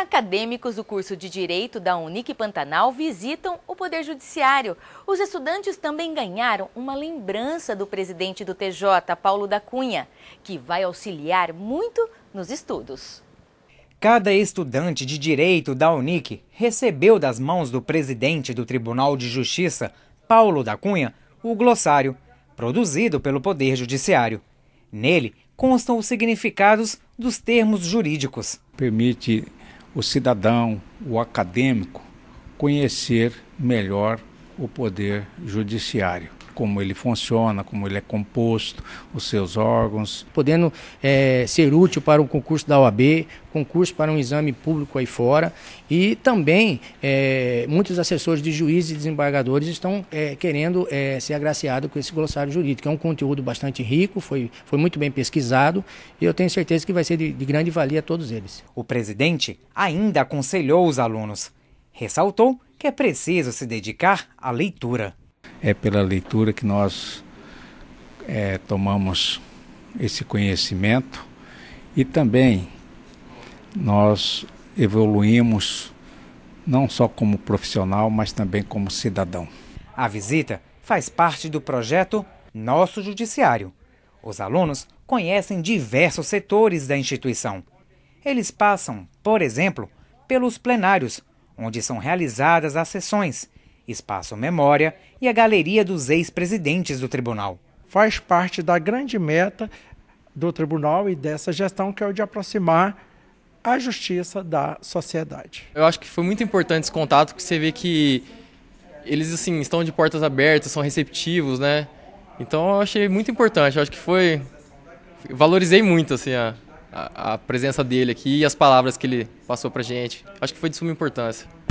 Acadêmicos do curso de Direito da Unic Pantanal visitam o Poder Judiciário. Os estudantes também ganharam uma lembrança do presidente do TJ, Paulo da Cunha, que vai auxiliar muito nos estudos. Cada estudante de Direito da Unic recebeu das mãos do presidente do Tribunal de Justiça, Paulo da Cunha, o glossário, produzido pelo Poder Judiciário. Nele constam os significados dos termos jurídicos. Permite o cidadão, o acadêmico, conhecer melhor o poder judiciário como ele funciona, como ele é composto, os seus órgãos, podendo é, ser útil para um concurso da OAB, concurso para um exame público aí fora e também é, muitos assessores de juízes e desembargadores estão é, querendo é, ser agraciados com esse glossário jurídico. É um conteúdo bastante rico, foi, foi muito bem pesquisado e eu tenho certeza que vai ser de, de grande valia a todos eles. O presidente ainda aconselhou os alunos. Ressaltou que é preciso se dedicar à leitura é pela leitura que nós é, tomamos esse conhecimento e também nós evoluímos não só como profissional, mas também como cidadão. A visita faz parte do projeto Nosso Judiciário. Os alunos conhecem diversos setores da instituição. Eles passam, por exemplo, pelos plenários, onde são realizadas as sessões espaço memória e a galeria dos ex-presidentes do tribunal. Faz parte da grande meta do tribunal e dessa gestão, que é o de aproximar a justiça da sociedade. Eu acho que foi muito importante esse contato, porque você vê que eles assim estão de portas abertas, são receptivos, né? Então eu achei muito importante. Eu acho que foi valorizei muito assim a, a, presença dele aqui e as palavras que ele passou pra gente. Acho que foi de suma importância.